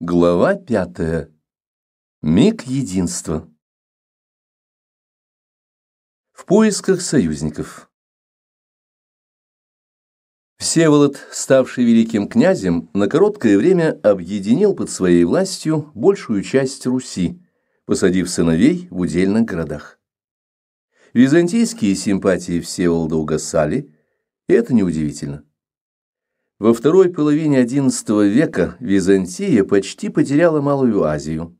Глава пятая. Миг единства. В поисках союзников. Всеволод, ставший великим князем, на короткое время объединил под своей властью большую часть Руси, посадив сыновей в удельных городах. Византийские симпатии Всеволода угасали, и это неудивительно. Во второй половине XI века Византия почти потеряла Малую Азию.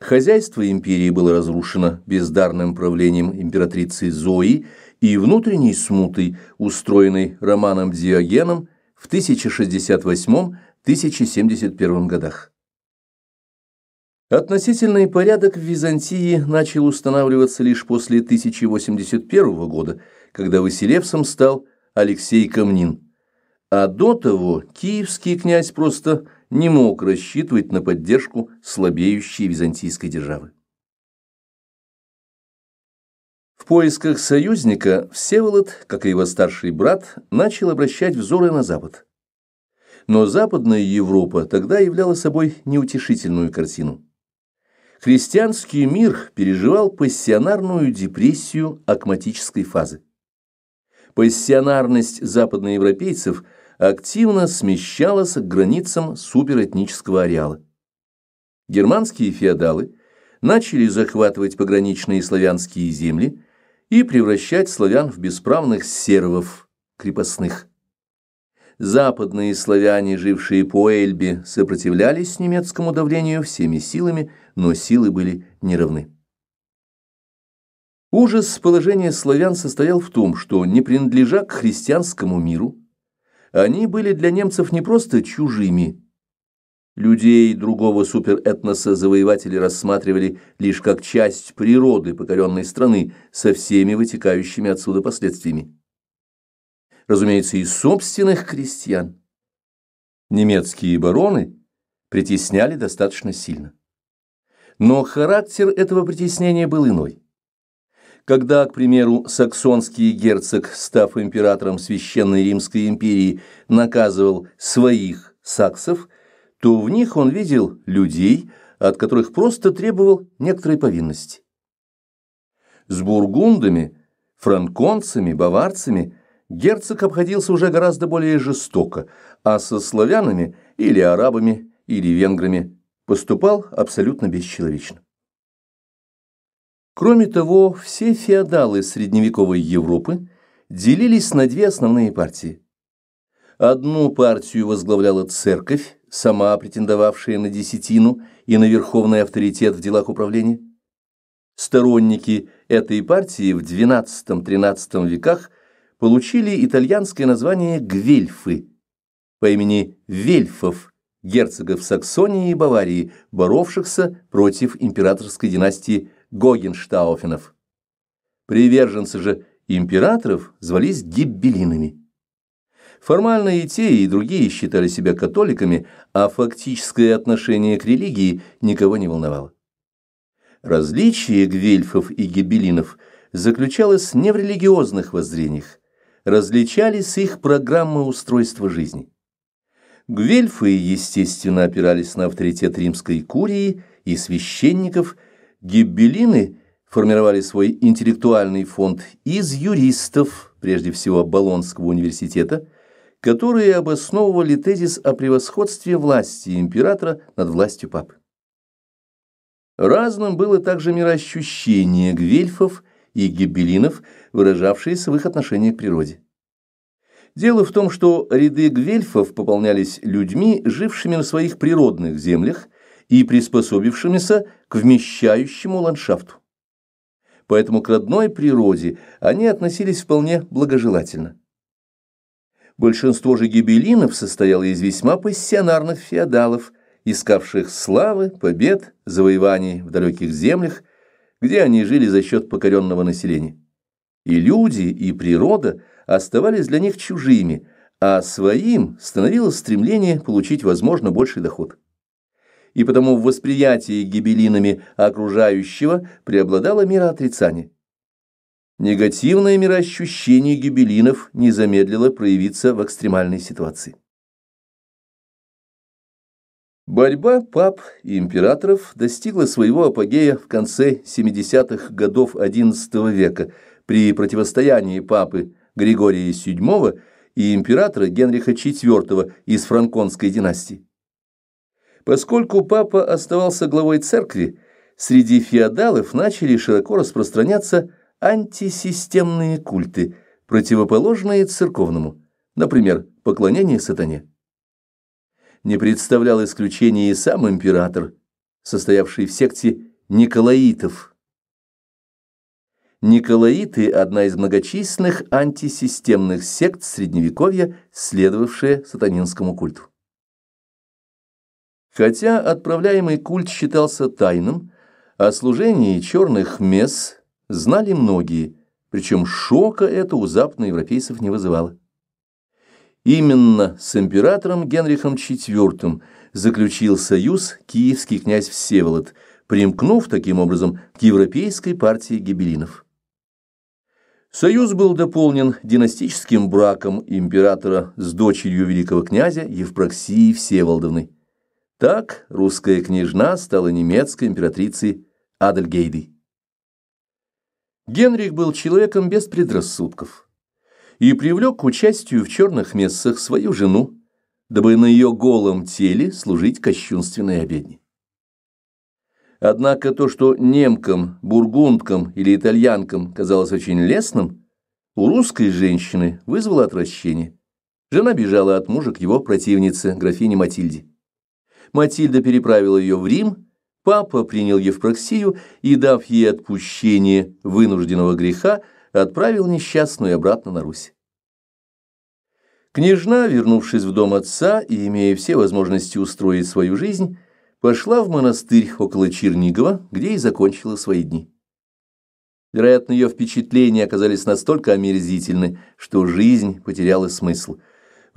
Хозяйство империи было разрушено бездарным правлением императрицы Зои и внутренней смутой, устроенной Романом Диогеном в 1068-1071 годах. Относительный порядок в Византии начал устанавливаться лишь после 1081 года, когда Василевсом стал Алексей Камнин. А до того киевский князь просто не мог рассчитывать на поддержку слабеющей византийской державы. В поисках союзника Всеволод, как и его старший брат, начал обращать взоры на Запад. Но Западная Европа тогда являла собой неутешительную картину. Христианский мир переживал пассионарную депрессию акматической фазы. Пассионарность западноевропейцев – активно смещалась к границам суперэтнического ареала. Германские феодалы начали захватывать пограничные славянские земли и превращать славян в бесправных сервов, крепостных. Западные славяне, жившие по Эльбе, сопротивлялись немецкому давлению всеми силами, но силы были неравны. Ужас положения славян состоял в том, что, не принадлежа к христианскому миру, они были для немцев не просто чужими. Людей другого суперэтноса завоеватели рассматривали лишь как часть природы покоренной страны со всеми вытекающими отсюда последствиями. Разумеется, и собственных крестьян. Немецкие бароны притесняли достаточно сильно. Но характер этого притеснения был иной. Когда, к примеру, саксонский герцог, став императором Священной Римской империи, наказывал своих саксов, то в них он видел людей, от которых просто требовал некоторой повинности. С бургундами, франконцами, баварцами герцог обходился уже гораздо более жестоко, а со славянами или арабами или венграми поступал абсолютно бесчеловечно. Кроме того, все феодалы средневековой Европы делились на две основные партии. Одну партию возглавляла церковь, сама претендовавшая на десятину и на верховный авторитет в делах управления. Сторонники этой партии в XII-XIII веках получили итальянское название «гвельфы» по имени Вельфов, герцогов Саксонии и Баварии, боровшихся против императорской династии Гогенштауфенов. Приверженцы же императоров звались гиббелинами. Формально и те, и другие считали себя католиками, а фактическое отношение к религии никого не волновало. Различие гвельфов и гибелинов заключалось не в религиозных воззрениях, различались их программы устройства жизни. Гвельфы, естественно, опирались на авторитет римской курии и священников – Гибелины формировали свой интеллектуальный фонд из юристов, прежде всего Болонского университета, которые обосновывали тезис о превосходстве власти императора над властью папы. Разным было также мироощущение гвельфов и гибелинов, выражавшееся в их отношении к природе. Дело в том, что ряды гвельфов пополнялись людьми, жившими на своих природных землях – и приспособившимися к вмещающему ландшафту. Поэтому к родной природе они относились вполне благожелательно. Большинство же гибелинов состояло из весьма пассионарных феодалов, искавших славы, побед, завоеваний в далеких землях, где они жили за счет покоренного населения. И люди, и природа оставались для них чужими, а своим становилось стремление получить, возможно, больший доход и потому в восприятии гибелинами окружающего преобладало мироотрицание. Негативное мироощущение гибелинов не замедлило проявиться в экстремальной ситуации. Борьба пап и императоров достигла своего апогея в конце 70-х годов XI века при противостоянии папы Григория VII и императора Генриха IV из франконской династии. Поскольку папа оставался главой церкви, среди феодалов начали широко распространяться антисистемные культы, противоположные церковному, например, поклонение сатане. Не представлял исключения и сам император, состоявший в секте Николаитов. Николаиты – одна из многочисленных антисистемных сект Средневековья, следовавшая сатанинскому культу. Хотя отправляемый культ считался тайным, о служении черных мес знали многие, причем шока это у западноевропейцев не вызывало. Именно с императором Генрихом IV заключил союз киевский князь Всеволод, примкнув таким образом к Европейской партии гибелинов. Союз был дополнен династическим браком императора с дочерью великого князя Евпроксии Всеволодовной. Так русская княжна стала немецкой императрицей Адельгейдой. Генрих был человеком без предрассудков и привлек к участию в черных мессах свою жену, дабы на ее голом теле служить кощунственной обедни. Однако то, что немкам, бургундкам или итальянкам казалось очень лестным, у русской женщины вызвало отвращение. Жена бежала от мужа к его противнице, графине Матильде. Матильда переправила ее в Рим, папа принял Евпроксию и, дав ей отпущение вынужденного греха, отправил несчастную обратно на Русь. Княжна, вернувшись в дом отца и имея все возможности устроить свою жизнь, пошла в монастырь около Чернигова, где и закончила свои дни. Вероятно, ее впечатления оказались настолько омерзительны, что жизнь потеряла смысл –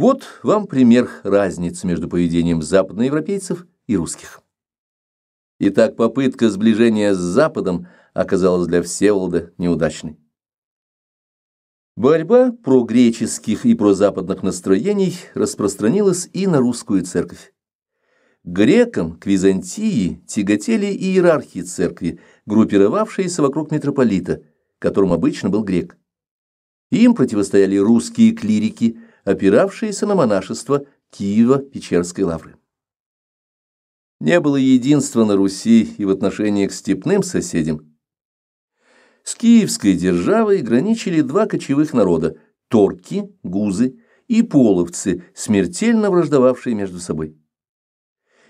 вот вам пример разницы между поведением западноевропейцев и русских. Итак, попытка сближения с Западом оказалась для Всеволода неудачной. Борьба прогреческих и прозападных настроений распространилась и на русскую церковь. Грекам к Византии тяготели иерархи церкви, группировавшиеся вокруг митрополита, которым обычно был грек. Им противостояли русские клирики – опиравшиеся на монашество Киева-Печерской лавры. Не было единства на Руси и в отношении к степным соседям. С киевской державой граничили два кочевых народа – торки, гузы и половцы, смертельно враждовавшие между собой.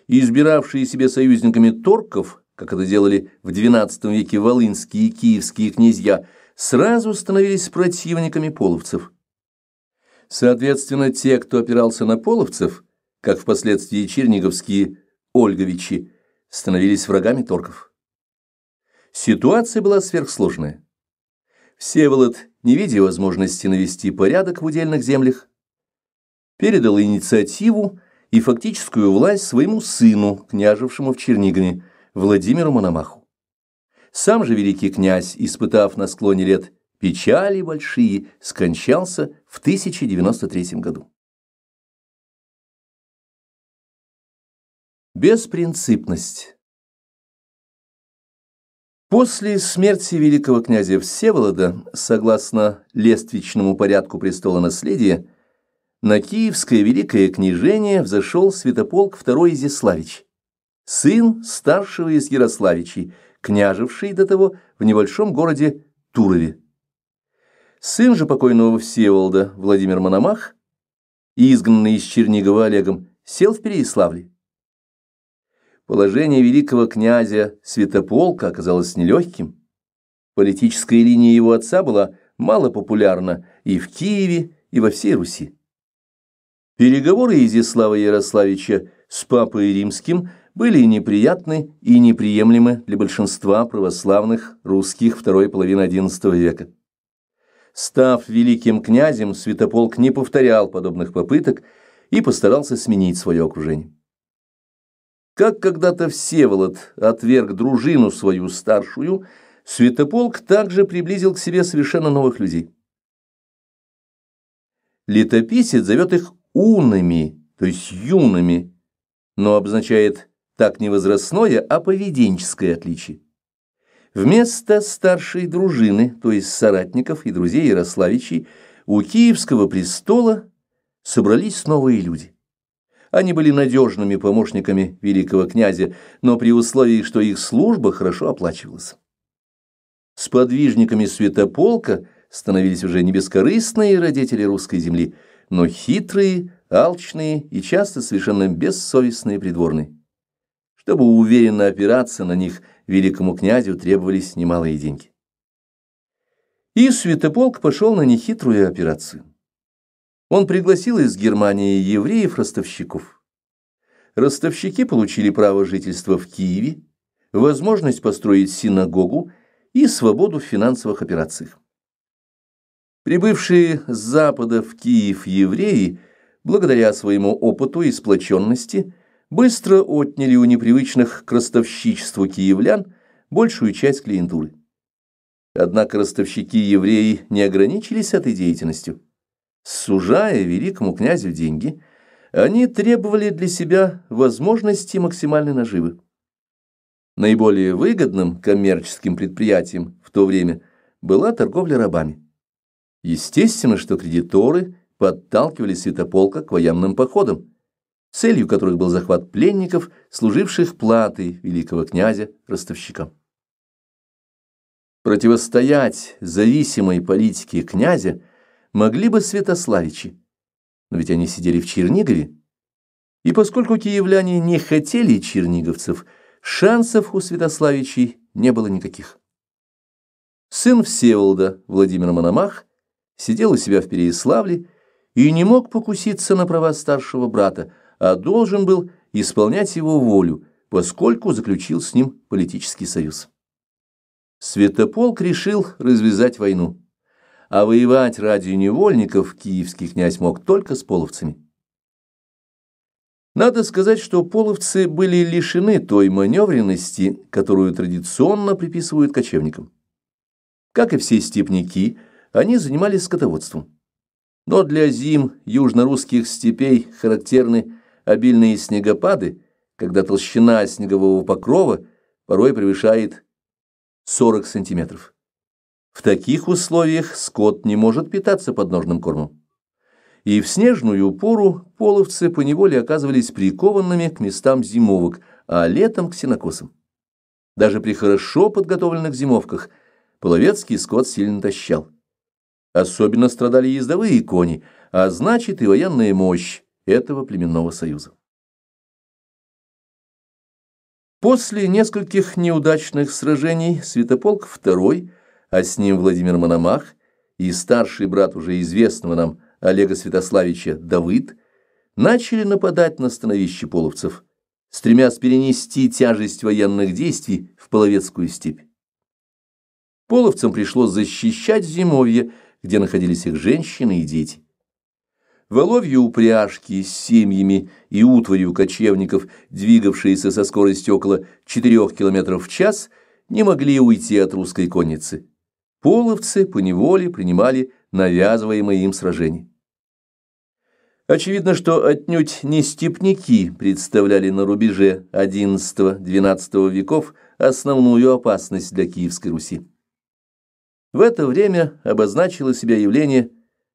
И Избиравшие себе союзниками торков, как это делали в XII веке волынские и киевские князья, сразу становились противниками половцев – Соответственно, те, кто опирался на половцев, как впоследствии черниговские ольговичи, становились врагами торков. Ситуация была сверхсложная. Всеволод, не видя возможности навести порядок в удельных землях, передал инициативу и фактическую власть своему сыну, княжевшему в Чернигове, Владимиру Мономаху. Сам же великий князь, испытав на склоне лет печали большие, скончался в 1093 году. Беспринципность После смерти великого князя Всеволода, согласно лествичному порядку престола наследия, на Киевское великое княжение взошел святополк II Изяславич, сын старшего из Ярославичей, княжевший до того в небольшом городе Турове. Сын же покойного Всеволода, Владимир Мономах, изгнанный из Чернигова Олегом, сел в Переяславле. Положение великого князя Святополка оказалось нелегким. Политическая линия его отца была мало популярна и в Киеве, и во всей Руси. Переговоры Изяслава Ярославича с папой римским были неприятны и неприемлемы для большинства православных русских второй половины XI века. Став великим князем, Святополк не повторял подобных попыток и постарался сменить свое окружение. Как когда-то Всеволод отверг дружину свою старшую, Святополк также приблизил к себе совершенно новых людей. Летописец зовет их «унами», то есть юными, но обозначает так не возрастное, а поведенческое отличие. Вместо старшей дружины, то есть соратников и друзей Ярославичей, у Киевского престола собрались новые люди. Они были надежными помощниками великого князя, но при условии, что их служба хорошо оплачивалась. С подвижниками святополка становились уже не бескорыстные родители русской земли, но хитрые, алчные и часто совершенно бессовестные придворные. Чтобы уверенно опираться на них, великому князю требовались немалые деньги. И Святополк пошел на нехитрую операцию. Он пригласил из Германии евреев-ростовщиков. Ростовщики получили право жительства в Киеве, возможность построить синагогу и свободу в финансовых операциях. Прибывшие с запада в Киев евреи, благодаря своему опыту и сплоченности, быстро отняли у непривычных к ростовщичеству киевлян большую часть клиентуры. Однако ростовщики-евреи не ограничились этой деятельностью. Сужая великому князю деньги, они требовали для себя возможности максимальной наживы. Наиболее выгодным коммерческим предприятием в то время была торговля рабами. Естественно, что кредиторы подталкивали святополка к военным походам, целью которых был захват пленников, служивших платой великого князя ростовщикам. Противостоять зависимой политике князя могли бы святославичи, но ведь они сидели в Чернигове, и поскольку киевляне не хотели черниговцев, шансов у святославичей не было никаких. Сын Всеволода, Владимир Мономах, сидел у себя в Переяславле и не мог покуситься на права старшего брата – а должен был исполнять его волю, поскольку заключил с ним политический союз. Святополк решил развязать войну, а воевать ради невольников киевский князь мог только с половцами. Надо сказать, что половцы были лишены той маневренности, которую традиционно приписывают кочевникам. Как и все степняки, они занимались скотоводством. Но для зим южнорусских степей характерны обильные снегопады, когда толщина снегового покрова порой превышает 40 сантиметров. В таких условиях скот не может питаться подножным кормом. И в снежную пору половцы поневоле оказывались прикованными к местам зимовок, а летом к сенокосам. Даже при хорошо подготовленных зимовках половецкий скот сильно тащал. Особенно страдали ездовые кони, а значит и военная мощь, этого племенного союза. После нескольких неудачных сражений Святополк II, а с ним Владимир Мономах и старший брат уже известного нам Олега Святославича Давыд, начали нападать на становище половцев, стремясь перенести тяжесть военных действий в Половецкую степь. Половцам пришлось защищать зимовье, где находились их женщины и дети. Воловьи упряжки с семьями и утварью кочевников, двигавшиеся со скоростью около 4 км в час, не могли уйти от русской конницы. Половцы поневоле принимали навязываемые им сражения. Очевидно, что отнюдь не степняки представляли на рубеже XI-XII веков основную опасность для Киевской Руси. В это время обозначило себя явление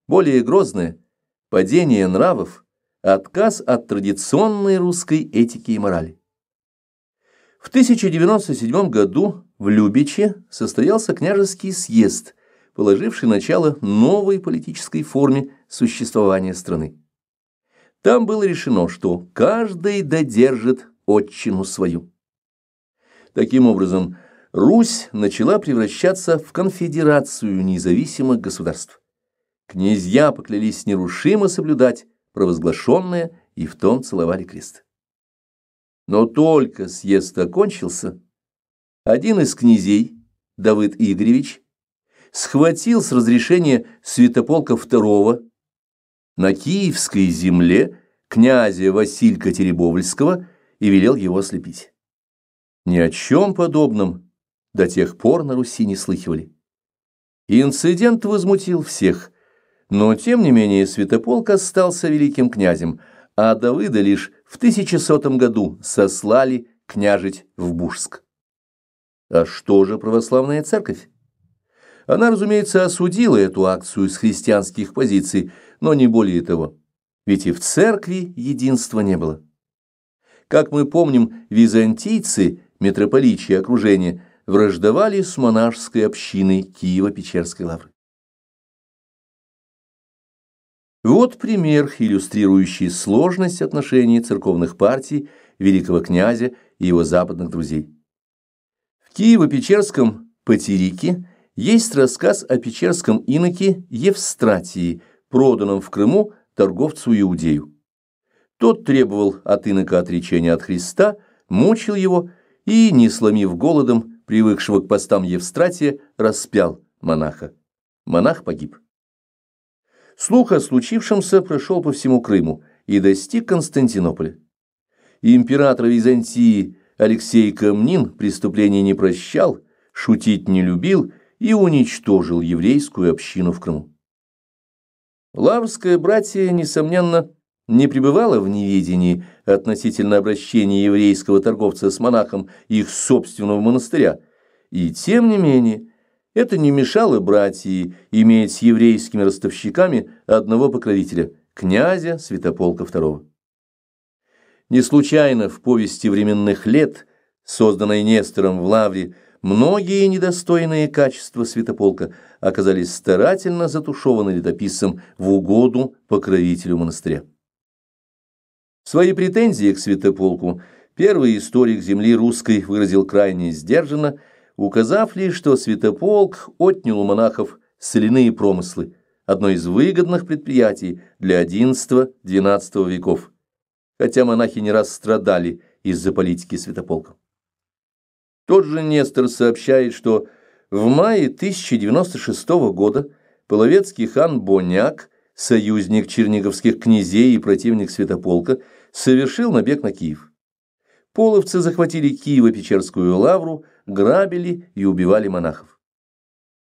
более грозное – падение нравов, отказ от традиционной русской этики и морали. В 1097 году в Любиче состоялся княжеский съезд, положивший начало новой политической форме существования страны. Там было решено, что каждый додержит отчину свою. Таким образом, Русь начала превращаться в конфедерацию независимых государств. Князья поклялись нерушимо соблюдать провозглашенное и в том целовали крест. Но только съезд окончился, один из князей, Давыд Игоревич, схватил с разрешения святополка II на киевской земле князя Василька Теребовльского и велел его слепить. Ни о чем подобном до тех пор на Руси не слыхивали. Инцидент возмутил всех – но, тем не менее, Святополк остался великим князем, а Давыда лишь в 1100 году сослали княжить в Бужск. А что же православная церковь? Она, разумеется, осудила эту акцию с христианских позиций, но не более того. Ведь и в церкви единства не было. Как мы помним, византийцы, митрополичье окружение, враждовали с монашеской общиной Киева-Печерской лавры. Вот пример, иллюстрирующий сложность отношений церковных партий великого князя и его западных друзей. В Киево-Печерском Потерике есть рассказ о печерском иноке Евстратии, проданном в Крыму торговцу Иудею. Тот требовал от инока отречения от Христа, мучил его и, не сломив голодом, привыкшего к постам Евстратия, распял монаха. Монах погиб. Слух о случившемся прошел по всему Крыму и достиг Константинополя. Император Византии Алексей Камнин преступление не прощал, шутить не любил и уничтожил еврейскую общину в Крыму. Лаврское братье, несомненно, не пребывало в неведении относительно обращения еврейского торговца с монахом их собственного монастыря, и тем не менее – это не мешало братьи иметь с еврейскими ростовщиками одного покровителя – князя Святополка II. Не случайно в повести временных лет, созданной Нестором в Лавре, многие недостойные качества Святополка оказались старательно затушеваны летописцем в угоду покровителю монастыря. Свои претензии к Святополку первый историк земли русской выразил крайне сдержанно – указав лишь, что святополк отнял у монахов соляные промыслы, одно из выгодных предприятий для XI-XII веков, хотя монахи не раз страдали из-за политики святополка. Тот же Нестор сообщает, что в мае 1096 года половецкий хан Боняк, союзник черниговских князей и противник святополка, совершил набег на Киев половцы захватили Киево-Печерскую лавру, грабили и убивали монахов.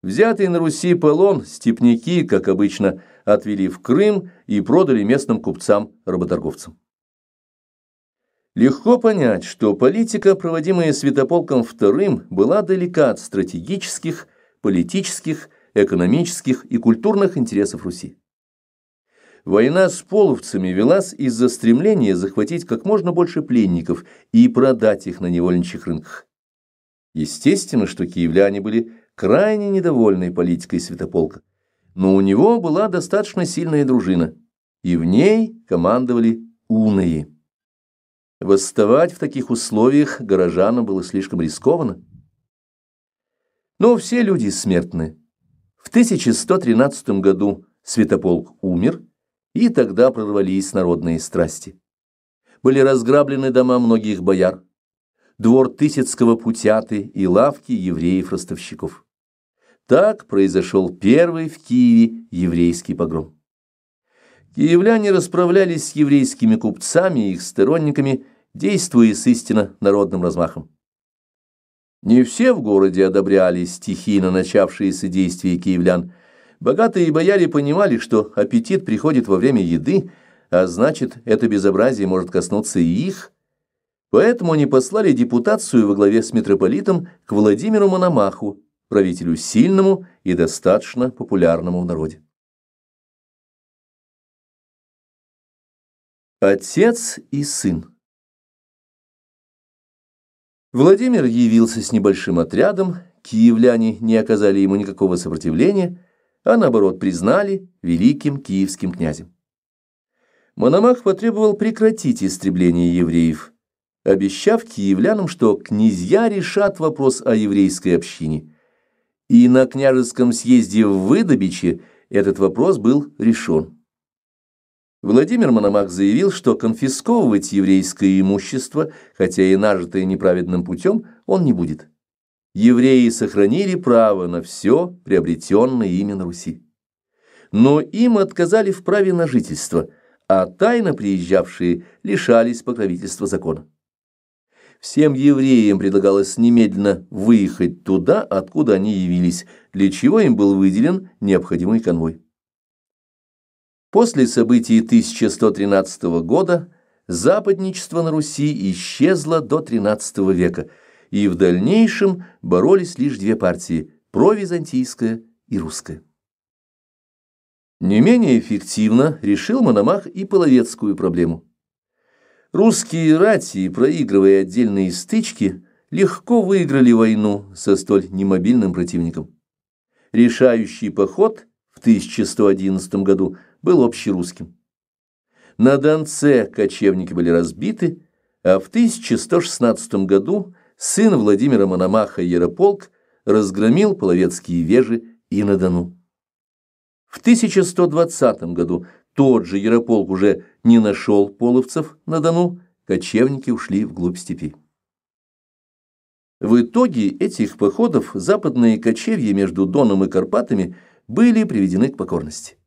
Взятый на Руси полон степняки, как обычно, отвели в Крым и продали местным купцам-работорговцам. Легко понять, что политика, проводимая Святополком II, была далека от стратегических, политических, экономических и культурных интересов Руси. Война с половцами велась из-за стремления захватить как можно больше пленников и продать их на невольничьих рынках. Естественно, что киевляне были крайне недовольны политикой Святополка, но у него была достаточно сильная дружина, и в ней командовали уные. Восставать в таких условиях горожанам было слишком рискованно. Но все люди смертны. В 1113 году Святополк умер, и тогда прорвались народные страсти. Были разграблены дома многих бояр, двор Тысяцкого путяты и лавки евреев-ростовщиков. Так произошел первый в Киеве еврейский погром. Киевляне расправлялись с еврейскими купцами и их сторонниками, действуя с истинно народным размахом. Не все в городе одобряли стихийно начавшиеся действия киевлян – Богатые бояре понимали, что аппетит приходит во время еды, а значит, это безобразие может коснуться и их. Поэтому они послали депутацию во главе с митрополитом к Владимиру Мономаху, правителю сильному и достаточно популярному в народе. Отец и сын Владимир явился с небольшим отрядом, киевляне не оказали ему никакого сопротивления, а наоборот признали великим киевским князем. Мономах потребовал прекратить истребление евреев, обещав киевлянам, что князья решат вопрос о еврейской общине. И на княжеском съезде в Выдобиче этот вопрос был решен. Владимир Мономах заявил, что конфисковывать еврейское имущество, хотя и нажитое неправедным путем, он не будет евреи сохранили право на все, приобретенное ими на Руси. Но им отказали в праве на жительство, а тайно приезжавшие лишались покровительства закона. Всем евреям предлагалось немедленно выехать туда, откуда они явились, для чего им был выделен необходимый конвой. После событий 1113 года западничество на Руси исчезло до 13 века – и в дальнейшем боролись лишь две партии – провизантийская и русская. Не менее эффективно решил Мономах и половецкую проблему. Русские рати, проигрывая отдельные стычки, легко выиграли войну со столь немобильным противником. Решающий поход в 1111 году был общерусским. На Донце кочевники были разбиты, а в 1116 году сын Владимира Мономаха Ярополк разгромил половецкие вежи и на Дону. В 1120 году тот же Ярополк уже не нашел половцев на Дону, кочевники ушли вглубь степи. В итоге этих походов западные кочевья между Доном и Карпатами были приведены к покорности.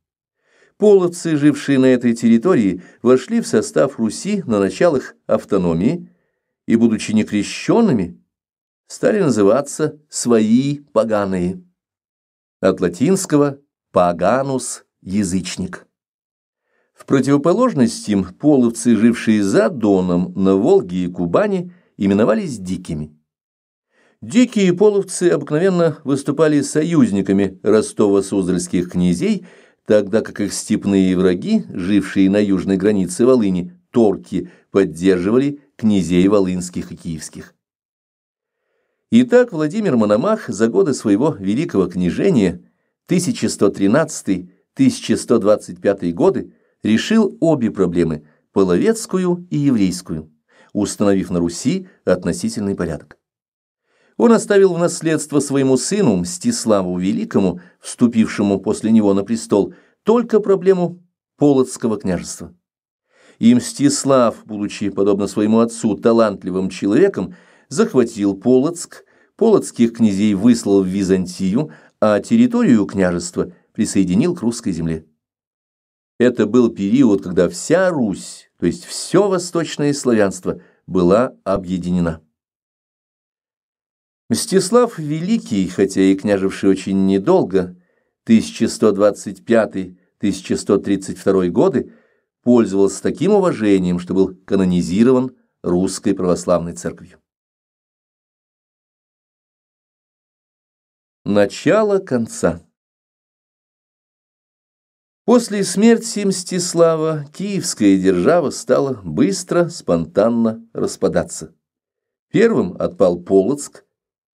Половцы, жившие на этой территории, вошли в состав Руси на началах автономии – и, будучи некрещенными, стали называться «свои поганые». От латинского паганус – язычник. В противоположность им половцы, жившие за Доном, на Волге и Кубани, именовались «дикими». Дикие половцы обыкновенно выступали союзниками ростово-суздальских князей, тогда как их степные враги, жившие на южной границе Волыни, торки, поддерживали князей Волынских и Киевских. Итак, Владимир Мономах за годы своего великого княжения 1113-1125 годы решил обе проблемы – половецкую и еврейскую, установив на Руси относительный порядок. Он оставил в наследство своему сыну Мстиславу Великому, вступившему после него на престол, только проблему Полоцкого княжества и Мстислав, будучи, подобно своему отцу, талантливым человеком, захватил Полоцк, полоцких князей выслал в Византию, а территорию княжества присоединил к русской земле. Это был период, когда вся Русь, то есть все восточное славянство, была объединена. Мстислав Великий, хотя и княжевший очень недолго, 1125-1132 годы, пользовался таким уважением, что был канонизирован русской православной церковью. Начало конца После смерти Мстислава киевская держава стала быстро, спонтанно распадаться. Первым отпал Полоцк,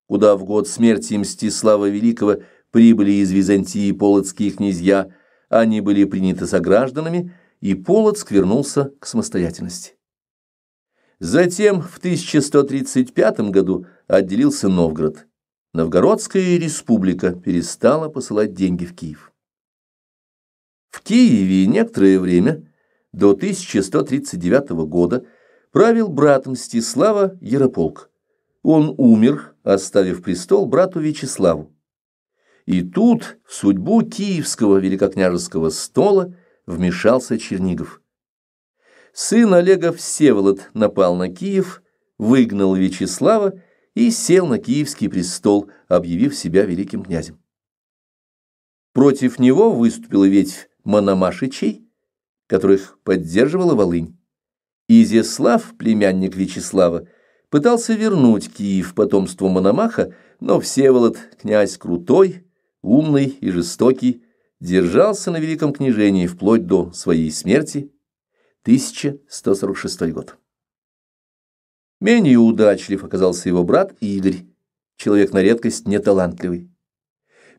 куда в год смерти Мстислава Великого прибыли из Византии полоцкие князья, они были приняты согражданами, и Полоцк вернулся к самостоятельности. Затем в 1135 году отделился Новгород. Новгородская республика перестала посылать деньги в Киев. В Киеве некоторое время, до 1139 года, правил брат Мстислава Ярополк. Он умер, оставив престол брату Вячеславу. И тут в судьбу киевского великокняжеского стола вмешался Чернигов. Сын Олега Всеволод напал на Киев, выгнал Вячеслава и сел на киевский престол, объявив себя великим князем. Против него выступила ветвь Мономашичей, которых поддерживала Волынь. Изяслав, племянник Вячеслава, пытался вернуть Киев потомству Мономаха, но Всеволод, князь крутой, умный и жестокий, держался на Великом княжении вплоть до своей смерти 1146 год. Менее удачлив оказался его брат Игорь, человек на редкость неталантливый.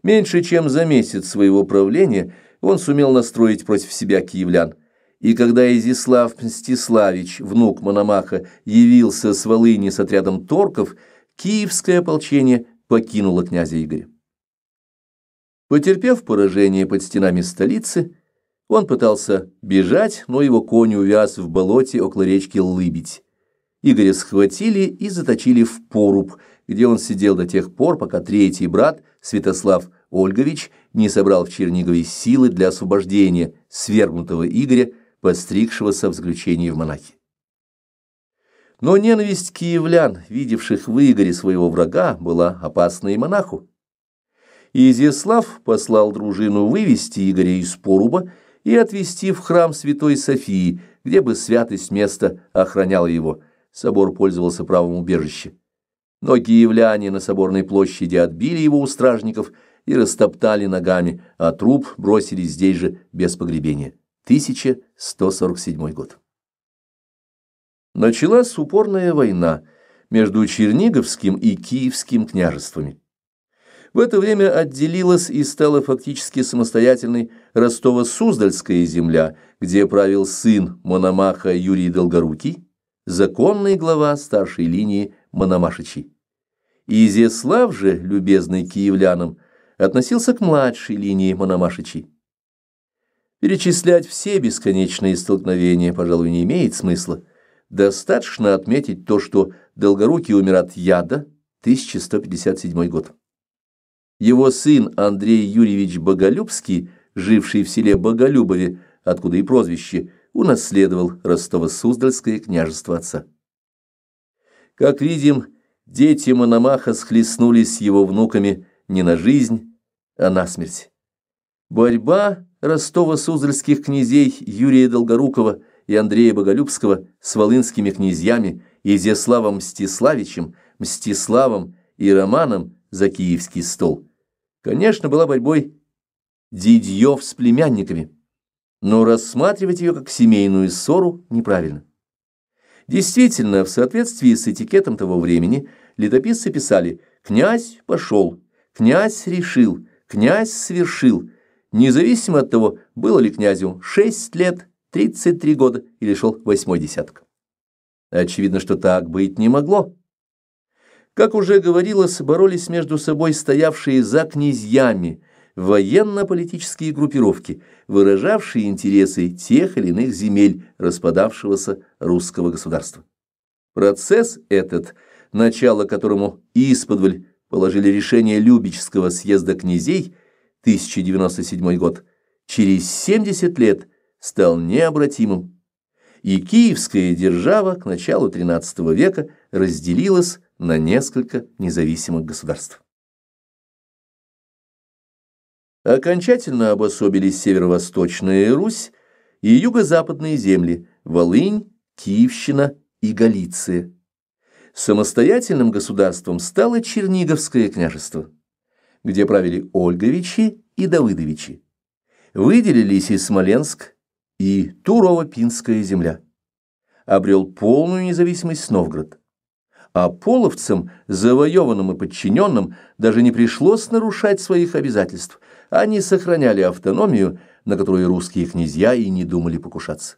Меньше чем за месяц своего правления он сумел настроить против себя киевлян, и когда Изислав Мстиславич, внук Мономаха, явился с Волыни с отрядом торков, киевское ополчение покинуло князя Игоря. Потерпев поражение под стенами столицы, он пытался бежать, но его конь увяз в болоте около речки Лыбедь. Игоря схватили и заточили в поруб, где он сидел до тех пор, пока третий брат, Святослав Ольгович, не собрал в Чернигове силы для освобождения свергнутого Игоря, постригшегося в заключении в монахи. Но ненависть киевлян, видевших в Игоре своего врага, была опасна и монаху. Изяслав послал дружину вывести Игоря из поруба и отвести в храм Святой Софии, где бы святость места охраняла его. Собор пользовался правом убежища. Ноги являне на соборной площади отбили его у стражников и растоптали ногами, а труп бросили здесь же без погребения. 1147 год. Началась упорная война между Черниговским и Киевским княжествами. В это время отделилась и стала фактически самостоятельной Ростово-Суздальская земля, где правил сын Мономаха Юрий Долгорукий, законный глава старшей линии Мономашичи. Изяслав же, любезный киевлянам, относился к младшей линии Мономашичи. Перечислять все бесконечные столкновения, пожалуй, не имеет смысла. Достаточно отметить то, что Долгорукий умер от яда, 1157 год. Его сын Андрей Юрьевич Боголюбский, живший в селе Боголюбове, откуда и прозвище, унаследовал Ростово-Суздальское княжество отца. Как видим, дети Мономаха схлестнулись с его внуками не на жизнь, а на смерть. Борьба ростово суздальских князей Юрия Долгорукова и Андрея Боголюбского с волынскими князьями Изяславом Мстиславичем, Мстиславом и Романом за киевский стол конечно, была борьбой Дидьев с племянниками, но рассматривать ее как семейную ссору неправильно. Действительно, в соответствии с этикетом того времени летописцы писали «князь пошел», «князь решил», «князь свершил», независимо от того, было ли князю 6 лет, 33 года или шел восьмой десяток. Очевидно, что так быть не могло. Как уже говорилось, боролись между собой стоявшие за князьями военно-политические группировки, выражавшие интересы тех или иных земель распадавшегося русского государства. Процесс этот, начало которому исподволь положили решение Любического съезда князей 1097 год, через 70 лет стал необратимым, и киевская держава к началу XIII века разделилась на несколько независимых государств. Окончательно обособились Северо-Восточная Русь и Юго-Западные земли – Волынь, Киевщина и Галиция. Самостоятельным государством стало Черниговское княжество, где правили Ольговичи и Давыдовичи. Выделились и Смоленск, и Турово-Пинская земля. Обрел полную независимость Новгород а половцам, завоеванным и подчиненным, даже не пришлось нарушать своих обязательств. Они сохраняли автономию, на которую русские князья и не думали покушаться.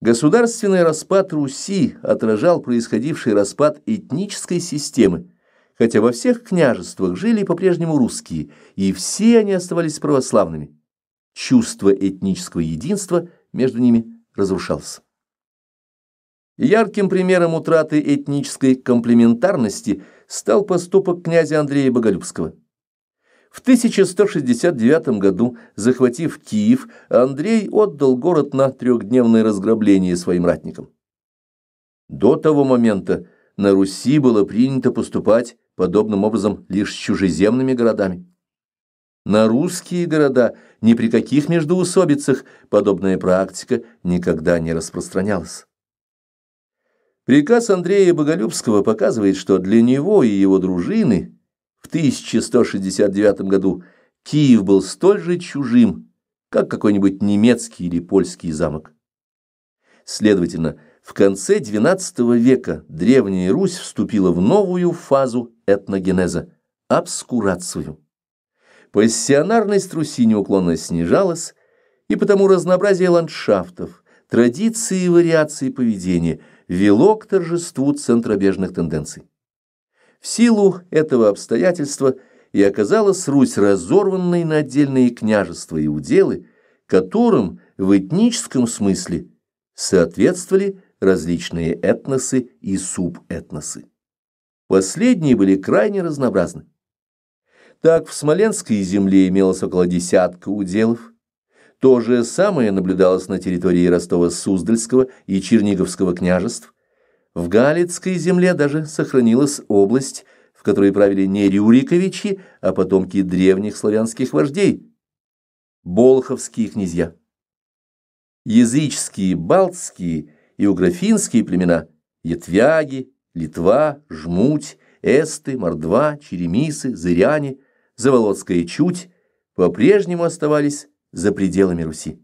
Государственный распад Руси отражал происходивший распад этнической системы, хотя во всех княжествах жили по-прежнему русские, и все они оставались православными. Чувство этнического единства между ними разрушалось. Ярким примером утраты этнической комплементарности стал поступок князя Андрея Боголюбского. В 1169 году, захватив Киев, Андрей отдал город на трехдневное разграбление своим ратникам. До того момента на Руси было принято поступать подобным образом лишь с чужеземными городами. На русские города ни при каких междоусобицах подобная практика никогда не распространялась. Приказ Андрея Боголюбского показывает, что для него и его дружины в 1169 году Киев был столь же чужим, как какой-нибудь немецкий или польский замок. Следовательно, в конце XII века Древняя Русь вступила в новую фазу этногенеза – обскурацию. Пассионарность Руси неуклонно снижалась, и потому разнообразие ландшафтов, традиции и вариации поведения – вело к торжеству центробежных тенденций. В силу этого обстоятельства и оказалась Русь разорванной на отдельные княжества и уделы, которым в этническом смысле соответствовали различные этносы и субэтносы. Последние были крайне разнообразны. Так в Смоленской земле имелось около десятка уделов, то же самое наблюдалось на территории Ростова-Суздальского и Черниговского княжеств. В Галицкой земле даже сохранилась область, в которой правили не Рюриковичи, а потомки древних славянских вождей – болховские князья. Языческие, балтские и уграфинские племена – ятвяги, литва, жмуть, эсты, мордва, черемисы, зыряне, заволодская чуть – по-прежнему оставались за пределами Руси.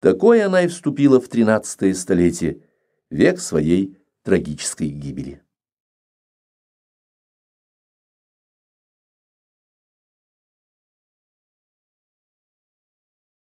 Такой она и вступила в тринадцатое столетие, век своей трагической гибели.